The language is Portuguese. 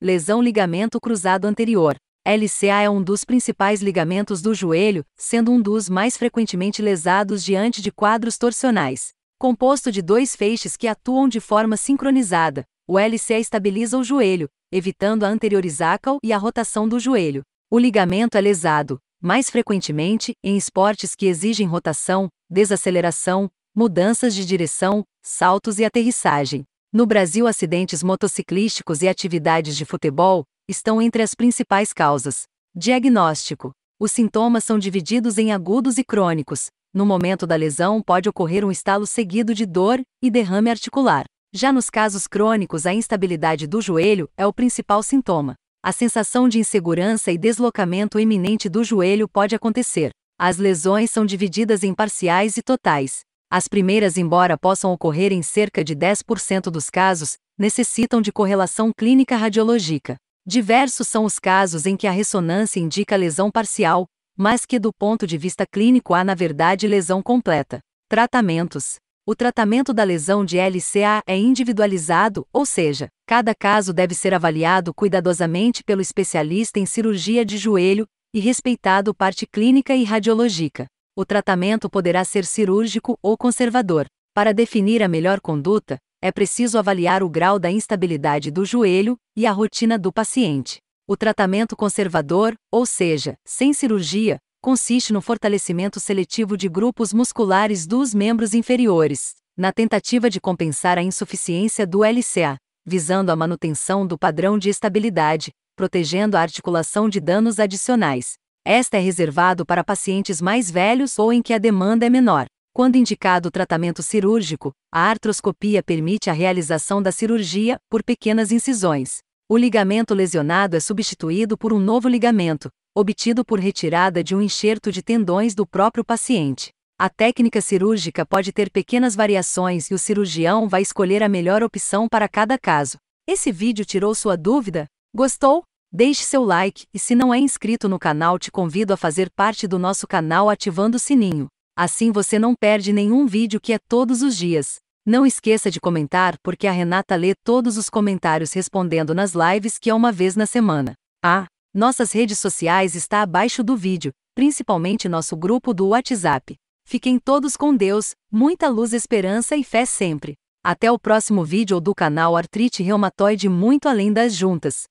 lesão ligamento cruzado anterior. LCA é um dos principais ligamentos do joelho, sendo um dos mais frequentemente lesados diante de quadros torcionais. Composto de dois feixes que atuam de forma sincronizada, o LCA estabiliza o joelho, evitando a anteriorizacal e a rotação do joelho. O ligamento é lesado, mais frequentemente, em esportes que exigem rotação, desaceleração, mudanças de direção, saltos e aterrissagem. No Brasil, acidentes motociclísticos e atividades de futebol estão entre as principais causas. Diagnóstico: Os sintomas são divididos em agudos e crônicos. No momento da lesão, pode ocorrer um estalo seguido de dor e derrame articular. Já nos casos crônicos, a instabilidade do joelho é o principal sintoma. A sensação de insegurança e deslocamento iminente do joelho pode acontecer. As lesões são divididas em parciais e totais. As primeiras, embora possam ocorrer em cerca de 10% dos casos, necessitam de correlação clínica radiológica. Diversos são os casos em que a ressonância indica lesão parcial, mas que do ponto de vista clínico há na verdade lesão completa. Tratamentos. O tratamento da lesão de LCA é individualizado, ou seja, cada caso deve ser avaliado cuidadosamente pelo especialista em cirurgia de joelho e respeitado parte clínica e radiológica. O tratamento poderá ser cirúrgico ou conservador. Para definir a melhor conduta, é preciso avaliar o grau da instabilidade do joelho e a rotina do paciente. O tratamento conservador, ou seja, sem cirurgia, consiste no fortalecimento seletivo de grupos musculares dos membros inferiores, na tentativa de compensar a insuficiência do LCA, visando a manutenção do padrão de estabilidade, protegendo a articulação de danos adicionais. Esta é reservado para pacientes mais velhos ou em que a demanda é menor. Quando indicado o tratamento cirúrgico, a artroscopia permite a realização da cirurgia por pequenas incisões. O ligamento lesionado é substituído por um novo ligamento, obtido por retirada de um enxerto de tendões do próprio paciente. A técnica cirúrgica pode ter pequenas variações e o cirurgião vai escolher a melhor opção para cada caso. Esse vídeo tirou sua dúvida? Gostou? Deixe seu like e se não é inscrito no canal, te convido a fazer parte do nosso canal ativando o sininho. Assim você não perde nenhum vídeo que é todos os dias. Não esqueça de comentar porque a Renata lê todos os comentários respondendo nas lives que é uma vez na semana. Ah, nossas redes sociais está abaixo do vídeo, principalmente nosso grupo do WhatsApp. Fiquem todos com Deus, muita luz, esperança e fé sempre. Até o próximo vídeo do canal Artrite Reumatoide muito além das juntas.